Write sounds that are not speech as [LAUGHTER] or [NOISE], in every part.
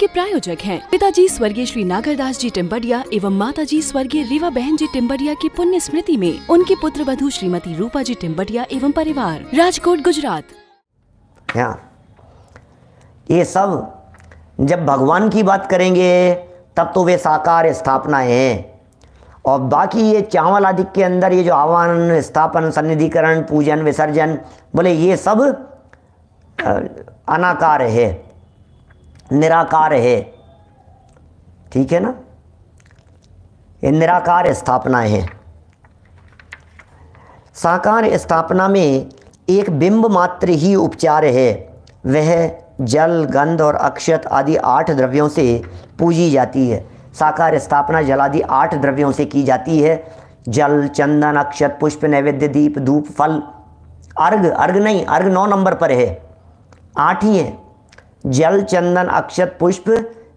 के प्रायोजक हैं। पिताजी स्वर्गीय श्री नागरदास जी टिम्बरिया एवं माताजी स्वर्गीय रीवा बहन जी टिम्बरिया की पुण्य स्मृति में उनकी पुत्र वधु श्रीमती रूपा जी टिम्बरिया एवं परिवार राजकोट गुजरात हाँ, ये सब जब भगवान की बात करेंगे तब तो वे साकार स्थापना है और बाकी ये चावल आदि के अंदर ये जो आह्वान स्थापन सन्निधिकरण पूजन विसर्जन बोले ये सब अनाकार है निराकार है ठीक है ना ये निराकार स्थापना है साकार स्थापना में एक बिंब मात्र ही उपचार है वह जल गंध और अक्षत आदि आठ द्रव्यों से पूजी जाती है साकार स्थापना जल आदि आठ द्रव्यों से की जाती है जल चंदन अक्षत पुष्प नैवेद्य दीप धूप फल अर्घ अर्घ नहीं अर्घ नौ नंबर पर है आठ ही है जल चंदन अक्षत पुष्प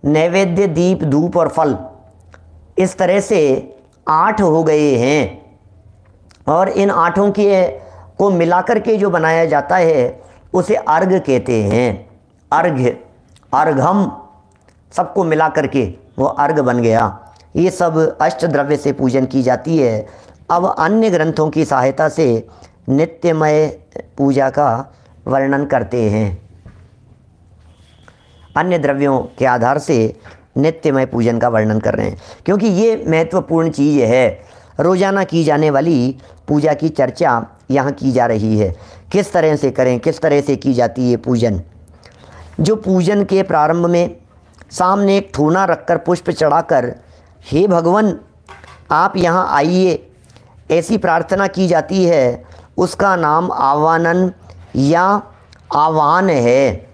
नैवेद्य दीप धूप और फल इस तरह से आठ हो गए हैं और इन आठों के को मिलाकर के जो बनाया जाता है उसे अर्घ कहते हैं अर्घ अर्घम सबको कर के वो अर्घ बन गया ये सब अष्ट द्रव्य से पूजन की जाती है अब अन्य ग्रंथों की सहायता से नित्यमय पूजा का वर्णन करते हैं अन्य द्रव्यों के आधार से नित्यमय पूजन का वर्णन कर रहे हैं क्योंकि ये महत्वपूर्ण चीज़ है रोज़ाना की जाने वाली पूजा की चर्चा यहाँ की जा रही है किस तरह से करें किस तरह से की जाती है पूजन जो पूजन के प्रारंभ में सामने एक ठूना रखकर पुष्प चढ़ाकर हे भगवान आप यहाँ आइए ऐसी प्रार्थना की जाती है उसका नाम आवानन या आह्वान है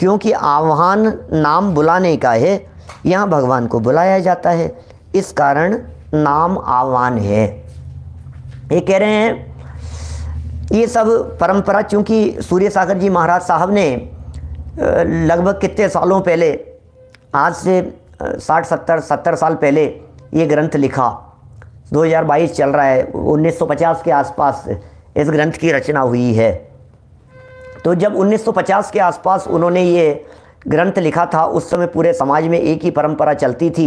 क्योंकि आह्वान नाम बुलाने का है यहाँ भगवान को बुलाया जाता है इस कारण नाम आह्वान है ये कह रहे हैं ये सब परंपरा चूँकि सूर्य सागर जी महाराज साहब ने लगभग कितने सालों पहले आज से साठ सत्तर सत्तर साल पहले ये ग्रंथ लिखा 2022 चल रहा है 1950 के आसपास इस ग्रंथ की रचना हुई है तो जब 1950 के आसपास उन्होंने ये ग्रंथ लिखा था उस समय पूरे समाज में एक ही परंपरा चलती थी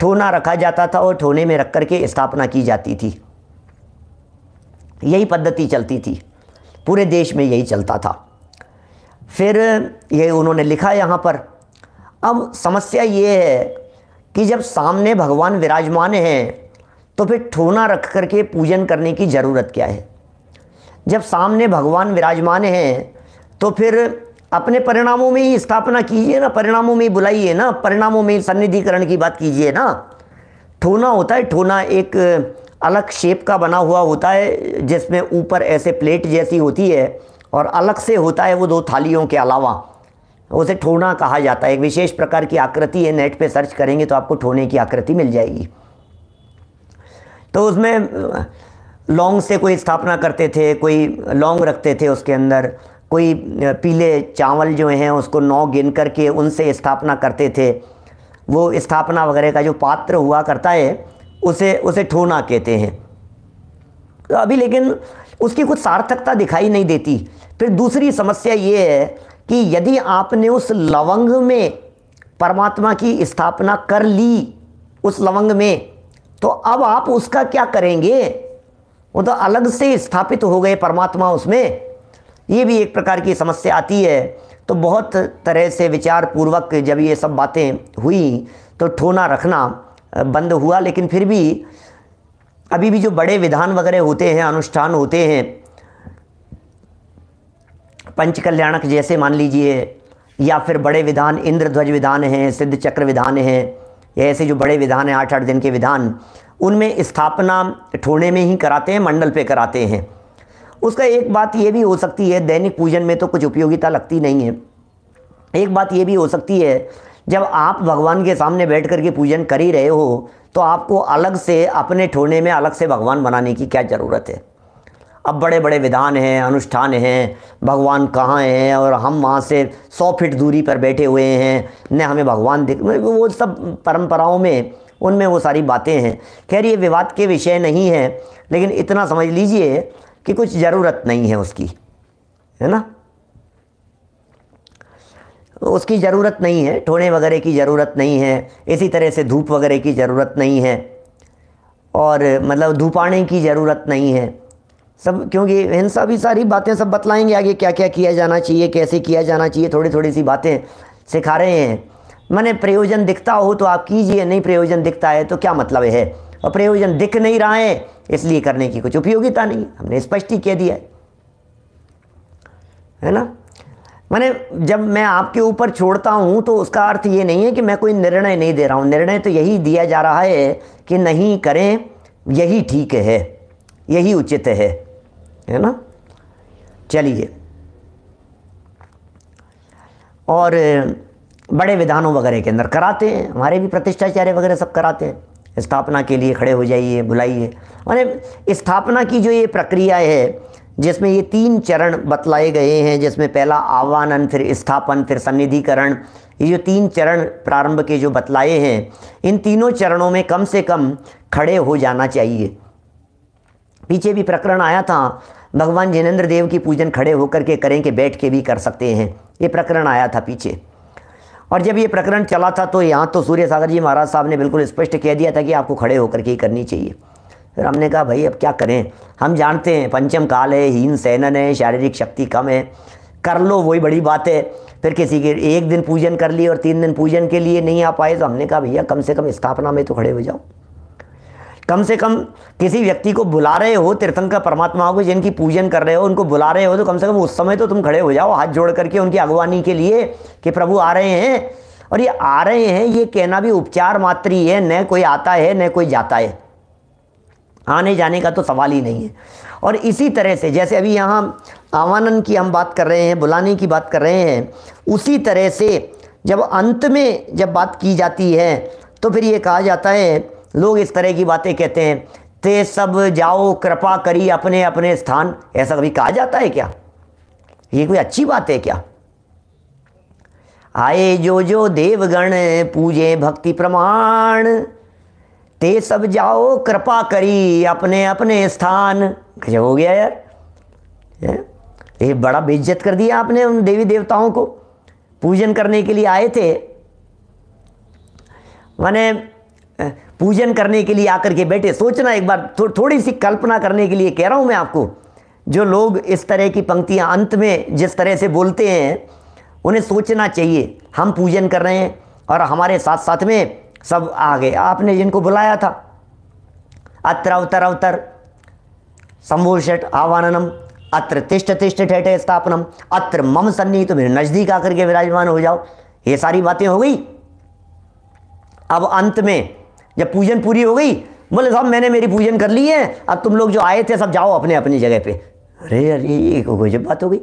ठोना रखा जाता था और ठोने में रख कर के स्थापना की जाती थी यही पद्धति चलती थी पूरे देश में यही चलता था फिर ये उन्होंने लिखा यहाँ पर अब समस्या ये है कि जब सामने भगवान विराजमान हैं तो फिर ठोना रख करके पूजन करने की ज़रूरत क्या है जब सामने भगवान विराजमान हैं तो फिर अपने परिणामों में ही स्थापना कीजिए ना परिणामों में ही बुलाइए ना परिणामों में सन्निधिकरण की बात कीजिए ना ठोना होता है ठोना एक अलग शेप का बना हुआ होता है जिसमें ऊपर ऐसे प्लेट जैसी होती है और अलग से होता है वो दो थालियों के अलावा उसे ठोना कहा जाता है एक विशेष प्रकार की आकृति है नेट पे सर्च करेंगे तो आपको ठोने की आकृति मिल जाएगी तो उसमें लौंग से कोई स्थापना करते थे कोई लौंग रखते थे उसके अंदर कोई पीले चावल जो हैं उसको नौ गिन करके उनसे स्थापना करते थे वो स्थापना वगैरह का जो पात्र हुआ करता है उसे उसे ठोना कहते हैं तो अभी लेकिन उसकी कुछ सार्थकता दिखाई नहीं देती फिर दूसरी समस्या ये है कि यदि आपने उस लवंग में परमात्मा की स्थापना कर ली उस लवंग में तो अब आप उसका क्या करेंगे वो तो अलग से स्थापित हो गए परमात्मा उसमें ये भी एक प्रकार की समस्या आती है तो बहुत तरह से विचार पूर्वक जब ये सब बातें हुई तो ठोना रखना बंद हुआ लेकिन फिर भी अभी भी जो बड़े विधान वगैरह होते हैं अनुष्ठान होते हैं पंच कल्याणक जैसे मान लीजिए या फिर बड़े विधान इंद्रध्वज विधान हैं सिद्ध चक्र विधान हैं ऐसे जो बड़े विधान हैं आठ आठ दिन के विधान उनमें स्थापना ठोने में ही कराते हैं मंडल पे कराते हैं उसका एक बात ये भी हो सकती है दैनिक पूजन में तो कुछ उपयोगिता लगती नहीं है एक बात ये भी हो सकती है जब आप भगवान के सामने बैठ कर के पूजन कर ही रहे हो तो आपको अलग से अपने ठोने में अलग से भगवान बनाने की क्या ज़रूरत है अब बड़े बड़े विधान हैं अनुष्ठान हैं भगवान कहाँ हैं और हम वहाँ से सौ फीट दूरी पर बैठे हुए हैं न हमें भगवान दिख वो सब परंपराओं में उनमें वो सारी बातें हैं खैर ये विवाद के विषय नहीं है लेकिन इतना समझ लीजिए कि कुछ ज़रूरत नहीं है उसकी है ना उसकी ज़रूरत नहीं है ठोने वगैरह की ज़रूरत नहीं है इसी तरह से धूप वगैरह की ज़रूरत नहीं है और मतलब धूपाने की ज़रूरत नहीं है सब क्योंकि हिंसा भी सारी बातें सब बतलाएंगे आगे क्या क्या किया जाना चाहिए कैसे किया जाना चाहिए थोड़ी थोड़ी सी बातें सिखा रहे हैं मैंने प्रयोजन दिखता हो तो आप कीजिए नहीं प्रयोजन दिखता है तो क्या मतलब है और प्रयोजन दिख नहीं रहा है इसलिए करने की कुछ उपयोगिता नहीं हमने स्पष्ट ही कह दिया है है ना मैंने जब मैं आपके ऊपर छोड़ता हूँ तो उसका अर्थ ये नहीं है कि मैं कोई निर्णय नहीं दे रहा हूँ निर्णय तो यही दिया जा रहा है कि नहीं करें यही ठीक है यही उचित है है ना चलिए और बड़े विधानों वगैरह के अंदर कराते हैं हमारे भी प्रतिष्ठाचार्य वगैरह सब कराते हैं स्थापना के लिए खड़े हो जाइए बुलाइए मैंने स्थापना की जो ये प्रक्रिया है जिसमें ये तीन चरण बतलाए गए हैं जिसमें पहला आह्वानन फिर स्थापन फिर सन्निधिकरण ये जो तीन चरण प्रारंभ के जो बतलाए हैं इन तीनों चरणों में कम से कम खड़े हो जाना चाहिए पीछे भी प्रकरण आया था भगवान जिनेन्द्र देव की पूजन खड़े होकर के करें कि बैठ के भी कर सकते हैं ये प्रकरण आया था पीछे और जब ये प्रकरण चला था तो यहाँ तो सूर्य सागर जी महाराज साहब ने बिल्कुल स्पष्ट कह दिया था कि आपको खड़े होकर के ही करनी चाहिए फिर हमने कहा भाई अब क्या करें हम जानते हैं पंचम काल है हीन सैनन है शारीरिक शक्ति कम है कर लो वही बड़ी बात है फिर किसी के एक दिन पूजन कर लिए और तीन दिन पूजन के लिए नहीं आ पाए तो हमने कहा भैया कम से कम स्थापना में तो खड़े हो जाओ कम से कम किसी व्यक्ति को बुला रहे हो तीर्थंकर परमात्माओं को जिनकी पूजन कर रहे हो उनको बुला रहे हो तो कम से कम उस समय तो तुम खड़े हो जाओ हाथ जोड़ करके उनकी अगवानी के लिए कि प्रभु आ रहे हैं और ये आ रहे हैं ये कहना भी उपचार मात्र ही है न कोई आता है न कोई जाता है आने जाने का तो सवाल ही नहीं है और इसी तरह से जैसे अभी यहाँ आवानन की हम बात कर रहे हैं बुलाने की बात कर रहे हैं उसी तरह से जब अंत में जब बात की जाती है तो फिर ये कहा जाता है लोग इस तरह की बातें कहते हैं ते सब जाओ कृपा करी अपने अपने स्थान ऐसा कभी कहा जाता है क्या ये कोई अच्छी बात है क्या आए जो जो देवगण पूजे भक्ति प्रमाण ते सब जाओ कृपा करी अपने अपने स्थान गजब हो गया यार ये, बड़ा बेइज्जत कर दिया आपने उन देवी देवताओं को पूजन करने के लिए आए थे माने पूजन करने के लिए आकर के बैठे सोचना एक बार थो, थोड़ी सी कल्पना करने के लिए कह रहा हूँ मैं आपको जो लोग इस तरह की पंक्तियाँ अंत में जिस तरह से बोलते हैं उन्हें सोचना चाहिए हम पूजन कर रहे हैं और हमारे साथ साथ में सब आ गए आपने जिनको बुलाया था अत्र अवतर अवतर संभूषट आवाननम अत्र तिष्ठ तिष्ठ ठेठे स्थापनम अत्र मम सन्नी तो मेरे नज़दीक आकर के विराजमान हो जाओ ये सारी बातें हो गई अब अंत में जब पूजन पूरी हो गई बोले साहब मैंने मेरी पूजन कर ली है अब तुम लोग जो आए थे सब जाओ अपने अपनी जगह पे अरे अरे ये गजब बात हो गई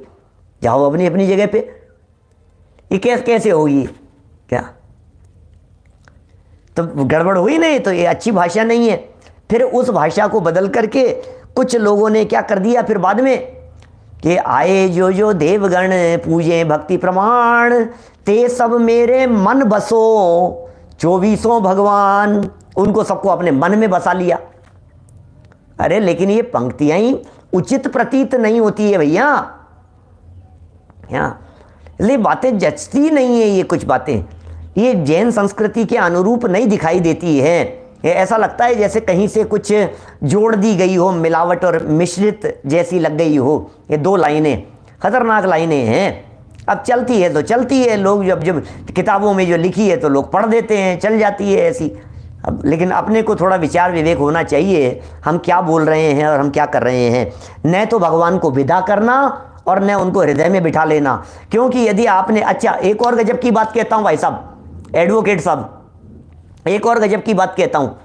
जाओ अपनी अपनी जगह पे ये कैसे कैसे होगी क्या तो गड़बड़ हुई नहीं तो ये अच्छी भाषा नहीं है फिर उस भाषा को बदल करके कुछ लोगों ने क्या कर दिया फिर बाद में कि आए जो जो देवगण पूजे भक्ति प्रमाण ते सब मेरे मन बसो चौबीसों भगवान उनको सबको अपने मन में बसा लिया अरे लेकिन ये पंक्तियां ही उचित प्रतीत नहीं होती है भैया यहाँ बातें जचती नहीं है ये कुछ बातें ये जैन संस्कृति के अनुरूप नहीं दिखाई देती है ये ऐसा लगता है जैसे कहीं से कुछ जोड़ दी गई हो मिलावट और मिश्रित जैसी लग गई हो ये दो लाइनें खतरनाक लाइनें हैं अब चलती है तो चलती है लोग जब जब किताबों में जो लिखी है तो लोग पढ़ देते हैं चल जाती है ऐसी अब लेकिन अपने को थोड़ा विचार विवेक होना चाहिए हम क्या बोल रहे हैं और हम क्या कर रहे हैं न तो भगवान को विदा करना और न उनको हृदय में बिठा लेना क्योंकि यदि आपने अच्छा एक और गजब की बात कहता हूँ भाई साहब एडवोकेट साहब एक और गजब की बात कहता हूँ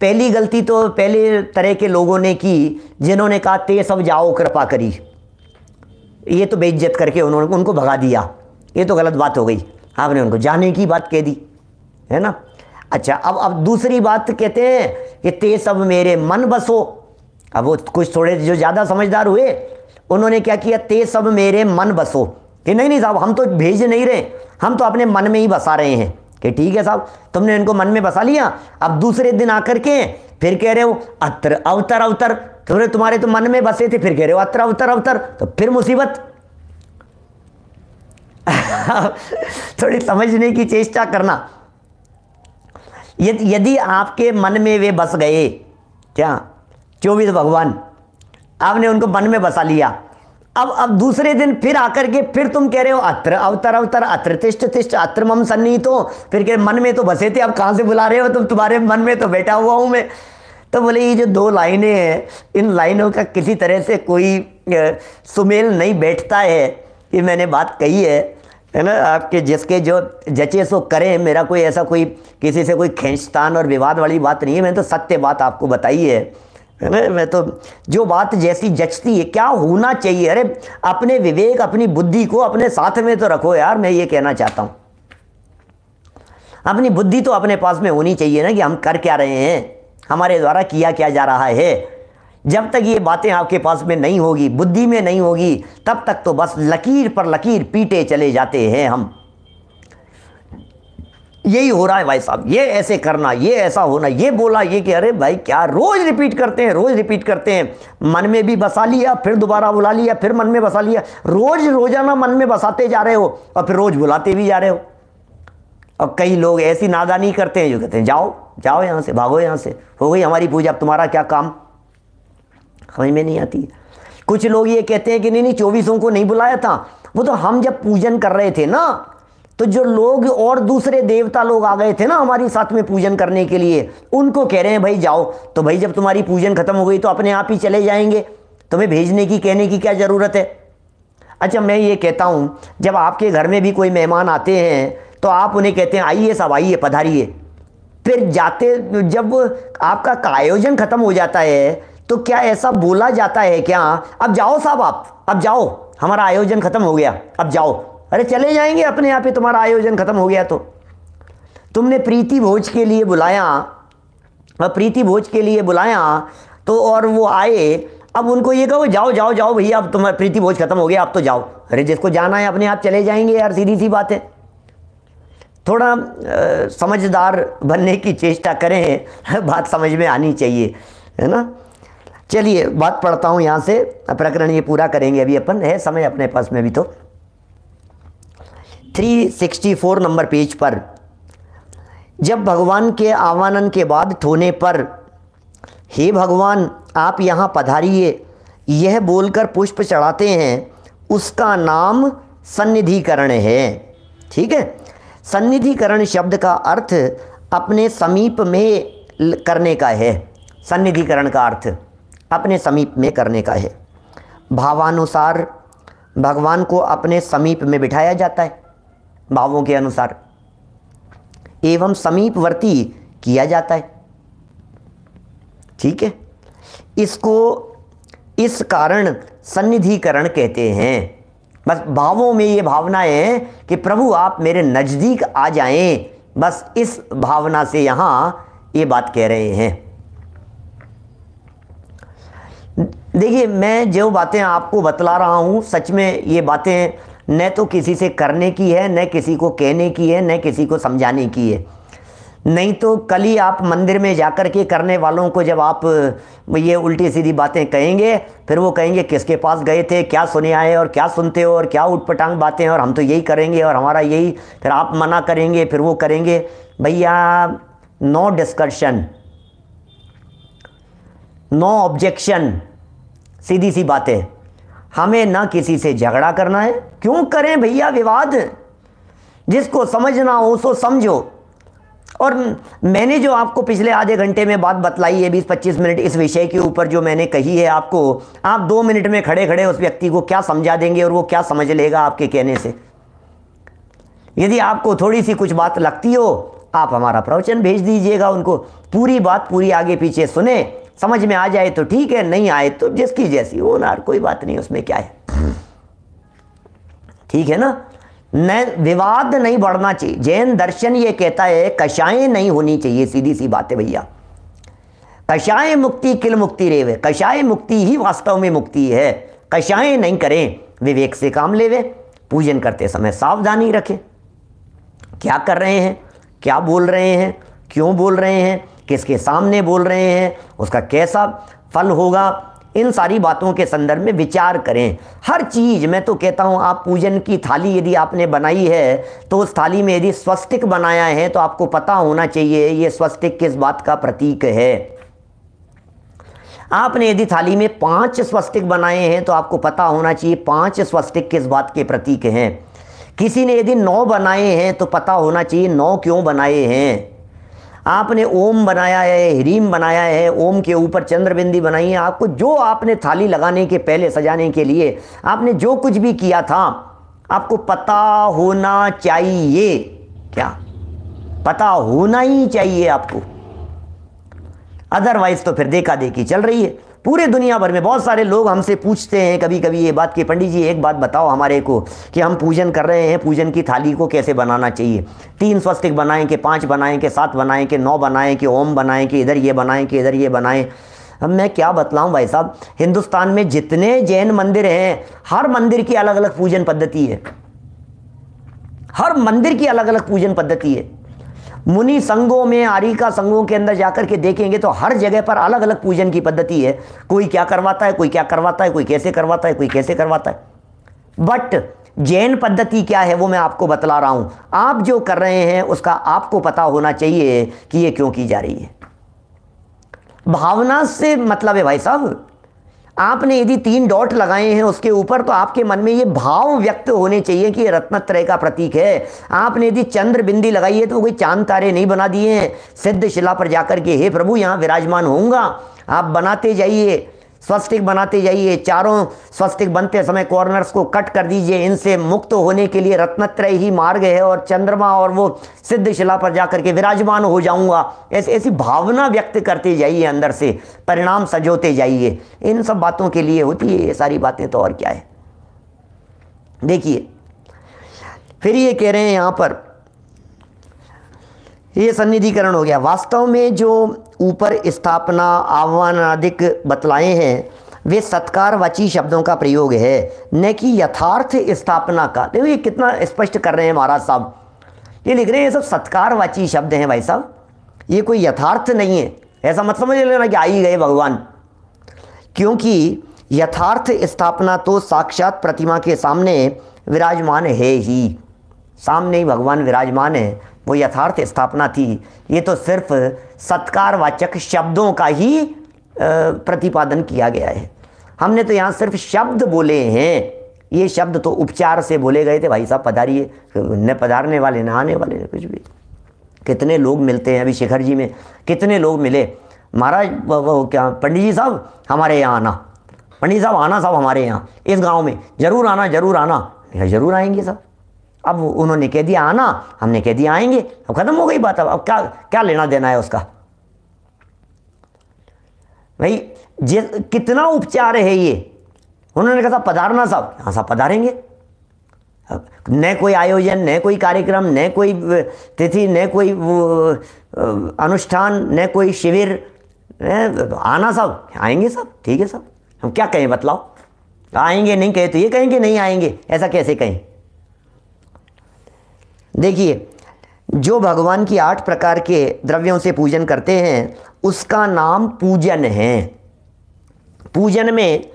पहली गलती तो पहले तरह के लोगों ने की जिन्होंने कहा ते सब जाओ कृपा करी ये तो बेइज्जत करके उन्होंने उनको भगा दिया ये तो गलत बात हो गई आपने उनको जाने की बात कह दी है ना अच्छा अब अब दूसरी बात कहते हैं कि ते सब मेरे मन बसो अब वो कुछ थोड़े जो ज़्यादा समझदार हुए उन्होंने क्या किया ते सब मेरे मन बसो कि नहीं नहीं साहब हम तो भेज नहीं रहे हम तो अपने मन में ही बसा रहे हैं कि ठीक है साहब तुमने इनको मन में बसा लिया अब दूसरे दिन आकर के फिर कह रहे हो अत्र अवतर अवतर तुम्हारे तुम्हारे तो मन में बसे थे फिर कह रहे हो अतर अवतर अवतर तो फिर मुसीबत [LAUGHS] थोड़ी समझने की चेष्टा करना यदि आपके मन में वे बस गए क्या चौबीस भगवान आपने उनको मन में बसा लिया अब अब दूसरे दिन फिर आकर के फिर तुम कह रहे हो अत्र अवतर अवतर अत्र तिष्ट तिष्ट अत्र मम सन्नी तो फिर कह मन में तो बसे थे अब कहां से बुला रहे हो तुम तुम्हारे मन में तो बैठा हुआ हूं मैं तो बोले ये जो दो लाइनें हैं इन लाइनों का किसी तरह से कोई सुमेल नहीं बैठता है ये मैंने बात कही है है ना आपके जिसके जो जचे सो करें मेरा कोई ऐसा कोई किसी से कोई खींचतान और विवाद वाली बात नहीं है मैंने तो सत्य बात आपको बताई है है ना मैं तो जो बात जैसी जचती है क्या होना चाहिए अरे अपने विवेक अपनी बुद्धि को अपने साथ में तो रखो यार मैं ये कहना चाहता हूँ अपनी बुद्धि तो अपने पास में होनी चाहिए ना कि हम कर क्या रहे हैं हमारे द्वारा किया क्या जा रहा है जब तक ये बातें आपके पास में नहीं होगी बुद्धि में नहीं होगी तब तक तो बस लकीर पर लकीर पीटे चले जाते हैं हम यही हो रहा है भाई साहब ये ऐसे करना ये ऐसा होना ये बोला ये कि अरे भाई क्या रोज़ रिपीट करते हैं रोज़ रिपीट करते हैं मन में भी बसा लिया फिर दोबारा बुला लिया फिर मन में बसा लिया रोज़ रोज़ाना मन में बसाते जा रहे हो और फिर रोज़ बुलाते भी जा रहे हो और कई लोग ऐसी नादानी करते हैं जो कहते हैं जाओ जाओ यहाँ से भागो यहाँ से हो गई हमारी पूजा अब तुम्हारा क्या काम समझ में नहीं आती कुछ लोग ये कहते हैं कि नहीं नहीं चौबीसों को नहीं बुलाया था वो तो हम जब पूजन कर रहे थे ना तो जो लोग और दूसरे देवता लोग आ गए थे ना हमारी साथ में पूजन करने के लिए उनको कह रहे हैं भाई जाओ तो भाई जब तुम्हारी पूजन खत्म हो गई तो अपने आप ही चले जाएंगे तुम्हें भेजने की कहने की क्या ज़रूरत है अच्छा मैं ये कहता हूँ जब आपके घर में भी कोई मेहमान आते हैं तो आप उन्हें कहते हैं आइए सब आइए पधारिए फिर जाते जब आपका आयोजन ख़त्म हो जाता है तो क्या ऐसा बोला जाता है क्या अब जाओ साहब आप अब जाओ हमारा आयोजन ख़त्म हो गया अब जाओ अरे चले जाएंगे अपने यहाँ पे तुम्हारा आयोजन ख़त्म हो गया तो तुमने प्रीति भोज के लिए बुलाया प्रीति भोज के लिए बुलाया तो और वो आए अब उनको ये कहो जाओ जाओ जाओ भैया अब तुम्हारा प्रीति भोज खत्म हो गया अब तो जाओ अरे जिसको जाना है अपने आप चले जाएंगे यार सीधी सी बात है थोड़ा आ, समझदार बनने की चेष्टा करें [LAUGHS] बात समझ में आनी चाहिए है ना चलिए बात पढ़ता हूँ यहाँ से प्रकरण ये पूरा करेंगे अभी अपन है समय अपने पास में भी तो 364 नंबर पेज पर जब भगवान के आवानन के बाद ठोने पर हे भगवान आप यहाँ पधारिए यह बोलकर पुष्प चढ़ाते हैं उसका नाम सन्निधिकरण है ठीक है सन्निधिकरण शब्द का अर्थ अपने समीप में करने का है सन्निधिकरण का अर्थ अपने समीप में करने का है भावानुसार भगवान को अपने समीप में बिठाया जाता है भावों के अनुसार एवं समीपवर्ती किया जाता है ठीक है इसको इस कारण सन्निधिकरण कहते हैं बस भावों में ये भावनाएं कि प्रभु आप मेरे नज़दीक आ जाएं बस इस भावना से यहाँ ये बात कह रहे हैं देखिए मैं जो बातें आपको बतला रहा हूँ सच में ये बातें न तो किसी से करने की है न किसी को कहने की है न किसी को समझाने की है नहीं तो कल ही आप मंदिर में जाकर के करने वालों को जब आप ये उल्टी सीधी बातें कहेंगे फिर वो कहेंगे किसके पास गए थे क्या सुने आए और क्या सुनते हो और क्या उठपटांग बातें और हम तो यही करेंगे और हमारा यही फिर आप मना करेंगे फिर वो करेंगे भैया नो डिस्कशन नो ऑब्जेक्शन सीधी सी बातें हमें ना किसी से झगड़ा करना है क्यों करें भैया विवाद जिसको समझना हो सो समझो और मैंने जो आपको पिछले आधे घंटे में बात बतलाई है बीस पच्चीस मिनट इस विषय के ऊपर जो मैंने कही है आपको आप दो मिनट में खड़े खड़े उस व्यक्ति को क्या समझा देंगे और वो क्या समझ लेगा आपके कहने से यदि आपको थोड़ी सी कुछ बात लगती हो आप हमारा प्रवचन भेज दीजिएगा उनको पूरी बात पूरी आगे पीछे सुने समझ में आ जाए तो ठीक है नहीं आए तो जिसकी जैसी हो ना कोई बात नहीं उसमें क्या है ठीक है ना न विवाद नहीं बढ़ना चाहिए जैन दर्शन ये कहता है कषाएं नहीं होनी चाहिए सीधी सी बात है भैया कषाय मुक्ति किल मुक्ति रेवे कषाय मुक्ति ही वास्तव में मुक्ति है कषाय नहीं करें विवेक से काम लेवे पूजन करते समय सावधानी रखें क्या कर रहे हैं क्या बोल रहे हैं क्यों बोल रहे हैं किसके सामने बोल रहे हैं उसका कैसा फल होगा इन सारी बातों के संदर्भ में विचार करें हर चीज़ मैं तो कहता हूँ आप पूजन की थाली यदि आपने बनाई है तो उस थाली में यदि स्वस्तिक बनाया है तो आपको पता होना चाहिए ये स्वस्तिक किस बात का प्रतीक है आपने यदि थाली में पांच स्वस्तिक बनाए हैं तो आपको पता होना चाहिए पांच स्वस्तिक किस बात के प्रतीक हैं किसी ने यदि नौ बनाए हैं तो पता होना चाहिए नौ क्यों बनाए हैं आपने ओम बनाया है ह्रीम बनाया है ओम के ऊपर चंद्रबिंदी बनाई है आपको जो आपने थाली लगाने के पहले सजाने के लिए आपने जो कुछ भी किया था आपको पता होना चाहिए क्या पता होना ही चाहिए आपको अदरवाइज तो फिर देखा देखी चल रही है पूरे दुनिया भर में बहुत सारे लोग हमसे पूछते हैं कभी कभी ये बात कि पंडित जी एक बात बताओ हमारे को कि हम पूजन कर रहे हैं पूजन की थाली को कैसे बनाना चाहिए तीन स्वस्तिक बनाएं कि पाँच बनाएं कि सात बनाएं कि नौ बनाएं कि ओम बनाएं कि इधर ये बनाएं कि इधर ये बनाएं अब मैं क्या बतलाऊं भाई साहब हिंदुस्तान में जितने जैन मंदिर हैं हर मंदिर की अलग अलग पूजन पद्धति है हर मंदिर की अलग अलग पूजन पद्धति है मुनि संघों में आरिका संघों के अंदर जाकर के देखेंगे तो हर जगह पर अलग अलग पूजन की पद्धति है कोई क्या करवाता है कोई क्या करवाता है कोई कैसे करवाता है कोई कैसे करवाता है बट जैन पद्धति क्या है वो मैं आपको बतला रहा हूं आप जो कर रहे हैं उसका आपको पता होना चाहिए कि ये क्यों की जा रही है भावना से मतलब है भाई साहब आपने यदि तीन डॉट लगाए हैं उसके ऊपर तो आपके मन में ये भाव व्यक्त होने चाहिए कि ये रत्नत्रय का प्रतीक है आपने यदि चंद्र बिंदी लगाई है तो कोई चांद तारे नहीं बना दिए हैं सिद्ध शिला पर जाकर के हे प्रभु यहाँ विराजमान होऊंगा आप बनाते जाइए स्वस्तिक बनाते जाइए चारों स्वस्तिक बनते समय कॉर्नर्स को कट कर दीजिए इनसे मुक्त होने के लिए रत्नत्रय ही मार्ग है और चंद्रमा और वो सिद्ध शिला पर जाकर के विराजमान हो जाऊंगा ऐसी ऐसी भावना व्यक्त करते जाइए अंदर से परिणाम सजोते जाइए इन सब बातों के लिए होती है ये सारी बातें तो और क्या है देखिए फिर ये कह रहे हैं यहाँ पर ये सन्निधिकरण हो गया वास्तव में जो ऊपर स्थापना आह्वान आदिक बतलाए हैं वे सत्कारवाची शब्दों का प्रयोग है न कि यथार्थ स्थापना का देखो ये कितना स्पष्ट कर रहे हैं महाराज साहब ये लिख रहे हैं ये सब वाची शब्द हैं भाई साहब ये कोई यथार्थ नहीं है ऐसा मत समझ लेना कि आई गए भगवान क्योंकि यथार्थ स्थापना तो साक्षात प्रतिमा के सामने विराजमान है ही सामने ही भगवान विराजमान है वो यथार्थ स्थापना थी ये तो सिर्फ सत्कारवाचक शब्दों का ही प्रतिपादन किया गया है हमने तो यहाँ सिर्फ शब्द बोले हैं ये शब्द तो उपचार से बोले गए थे भाई साहब पधारिए न पधारने वाले न आने वाले न कुछ भी कितने लोग मिलते हैं अभी शेखर जी में कितने लोग मिले महाराज वो क्या पंडित जी साहब हमारे यहाँ आना पंडित साहब आना साहब हमारे यहाँ इस गांव में ज़रूर आना ज़रूर आना ज़रूर आएंगे साहब अब उन्होंने कह दिया आना हमने कह दिया आएंगे अब ख़त्म हो गई बात अब अब क्या क्या लेना देना है उसका भाई जे कितना उपचार है ये उन्होंने कहा था पधारना साहब हाँ साहब पधारेंगे न कोई आयोजन न कोई कार्यक्रम न कोई तिथि न कोई अनुष्ठान न कोई शिविर आना साहब आएंगे सब ठीक है सब हम क्या कहें बतलाओ आएंगे नहीं कहे तो ये कहेंगे नहीं आएंगे ऐसा कैसे कहें देखिए जो भगवान की आठ प्रकार के द्रव्यों से पूजन करते हैं उसका नाम पूजन है पूजन में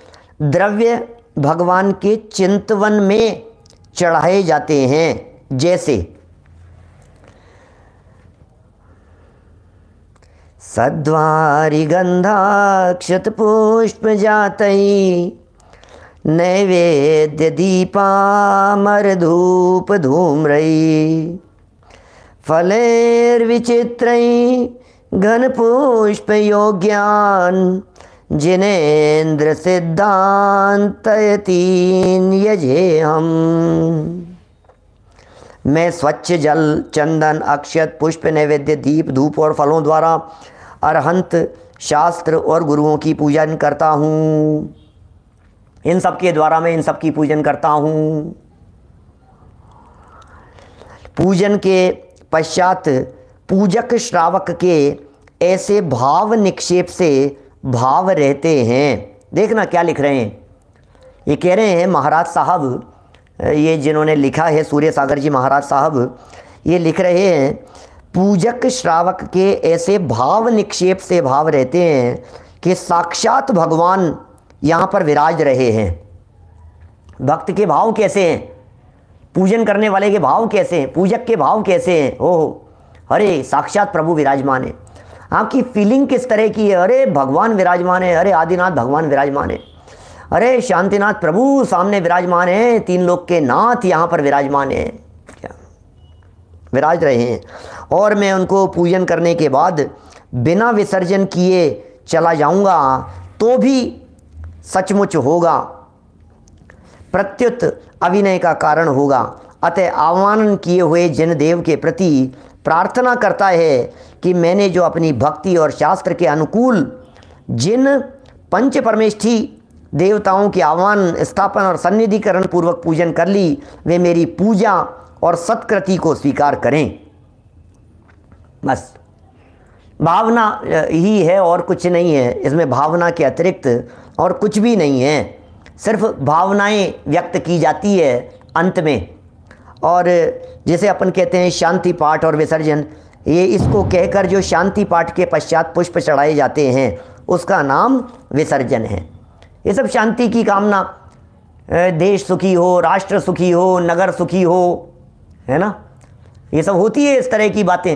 द्रव्य भगवान के चिंतवन में चढ़ाए जाते हैं जैसे क्षत पुष्प जातई नैवेद्य दीपामर धूप धूम्रई फलेर्विचित्रई घन पुष्प योग्यान जिनेन्द्र सिद्धांतयतीन यजे हम मैं स्वच्छ जल चंदन अक्षत पुष्प नैवेद्य दीप धूप और फलों द्वारा अरहंत शास्त्र और गुरुओं की पूजन करता हूँ इन सब के द्वारा मैं इन सब की पूजन करता हूँ पूजन के पश्चात पूजक श्रावक के ऐसे भाव निक्षेप से भाव रहते हैं देखना क्या लिख रहे हैं ये कह रहे हैं महाराज साहब ये जिन्होंने लिखा है सूर्य सागर जी महाराज साहब ये लिख रहे हैं पूजक श्रावक के ऐसे भाव निक्षेप से भाव रहते हैं कि साक्षात भगवान यहाँ पर विराज रहे हैं भक्त के भाव कैसे हैं पूजन करने वाले के भाव कैसे हैं पूजक के भाव कैसे हैं ओ अरे साक्षात प्रभु विराजमान है आपकी फीलिंग किस तरह की है अरे भगवान विराजमान है अरे आदिनाथ भगवान विराजमान है अरे शांतिनाथ प्रभु सामने विराजमान है तीन लोग के नाथ यहाँ पर विराजमान है क्या विराज रहे हैं और मैं उनको पूजन करने के बाद बिना विसर्जन किए चला जाऊँगा तो भी सचमुच होगा प्रत्युत अभिनय का कारण होगा अतः आह्वान किए हुए जन देव के प्रति प्रार्थना करता है कि मैंने जो अपनी भक्ति और शास्त्र के अनुकूल जिन पंच परमेष्ठी देवताओं के आह्वान स्थापन और सन्निधिकरण पूर्वक पूजन कर ली वे मेरी पूजा और सत्कृति को स्वीकार करें बस भावना ही है और कुछ नहीं है इसमें भावना के अतिरिक्त और कुछ भी नहीं है सिर्फ भावनाएं व्यक्त की जाती है अंत में और जैसे अपन कहते हैं शांति पाठ और विसर्जन ये इसको कहकर जो शांति पाठ के पश्चात पुष्प चढ़ाए जाते हैं उसका नाम विसर्जन है ये सब शांति की कामना देश सुखी हो राष्ट्र सुखी हो नगर सुखी हो है ना ये सब होती है इस तरह की बातें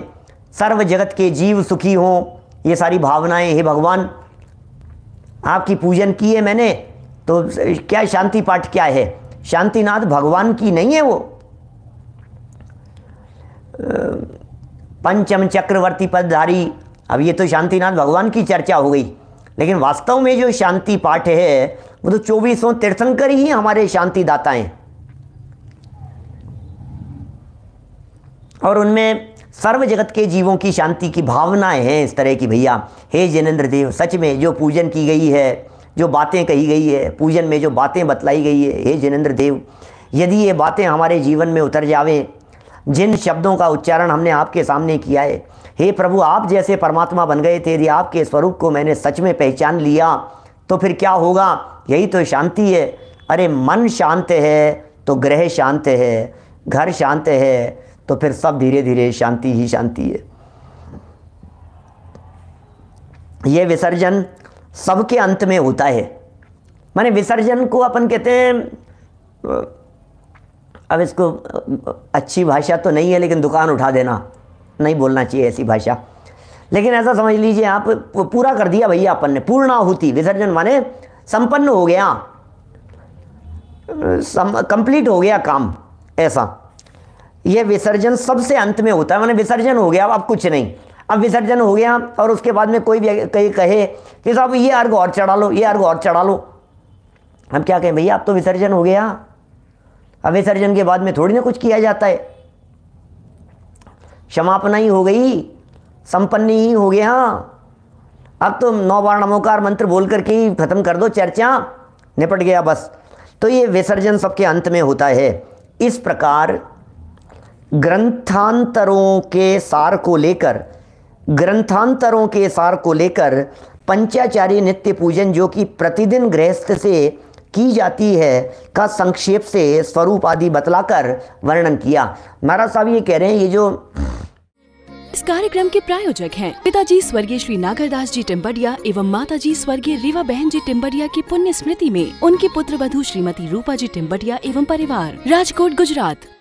सर्व जगत के जीव सुखी हों ये सारी भावनाएं हे भगवान आपकी पूजन की है मैंने तो क्या शांति पाठ क्या है शांतिनाथ भगवान की नहीं है वो पंचम चक्रवर्ती पदधारी अब ये तो शांतिनाथ भगवान की चर्चा हो गई लेकिन वास्तव में जो शांति पाठ है वो तो चौबीसों तीर्थंकर ही हमारे शांति दाता हैं और उनमें सर्व जगत के जीवों की शांति की भावनाएं हैं इस तरह की भैया हे जनेन्द्र देव सच में जो पूजन की गई है जो बातें कही गई है पूजन में जो बातें बतलाई गई है हे जनेन्द्र देव यदि ये बातें हमारे जीवन में उतर जावें जिन शब्दों का उच्चारण हमने आपके सामने किया है हे प्रभु आप जैसे परमात्मा बन गए थे यदि आपके स्वरूप को मैंने सच में पहचान लिया तो फिर क्या होगा यही तो शांति है अरे मन शांत है तो ग्रह शांत है घर शांत है तो फिर सब धीरे धीरे शांति ही शांति है ये विसर्जन सबके अंत में होता है माने विसर्जन को अपन कहते हैं अब इसको अच्छी भाषा तो नहीं है लेकिन दुकान उठा देना नहीं बोलना चाहिए ऐसी भाषा लेकिन ऐसा समझ लीजिए आप पूरा कर दिया भैया अपन ने पूर्ण आहुति विसर्जन माने संपन्न हो गया कंप्लीट हो गया काम ऐसा ये विसर्जन सबसे अंत में होता है मैंने विसर्जन हो गया अब अब कुछ नहीं अब विसर्जन हो गया और उसके बाद में कोई भी कहीं कहे कि साहब ये अर्घ और चढ़ा लो ये अर्घ और चढ़ा लो हम क्या कहें भैया अब तो विसर्जन हो गया अब विसर्जन के बाद में थोड़ी ना कुछ किया जाता है क्षमापना ही हो गई संपन्न ही हो गया अब तो नौ नमोकार मंत्र बोल करके ही खत्म कर दो चर्चा निपट गया बस तो ये विसर्जन सबके अंत में होता है इस प्रकार ग्रंथांतरों के सार को लेकर ग्रंथांतरों के सार को लेकर पंचाचार्य नित्य पूजन जो कि प्रतिदिन गृहस्थ से की जाती है का संक्षेप से स्वरूप आदि बतलाकर वर्णन किया महाराज साहब ये कह रहे हैं ये जो इस कार्यक्रम के प्रायोजक हैं पिताजी स्वर्गीय श्री नागरदास जी टिम्बडिया एवं माताजी स्वर्गीय रीवा बहन जी टिम्बडिया की पुण्य स्मृति में उनकी पुत्र वधु श्रीमती रूपा जी टिम्बडिया एवं परिवार राजकोट गुजरात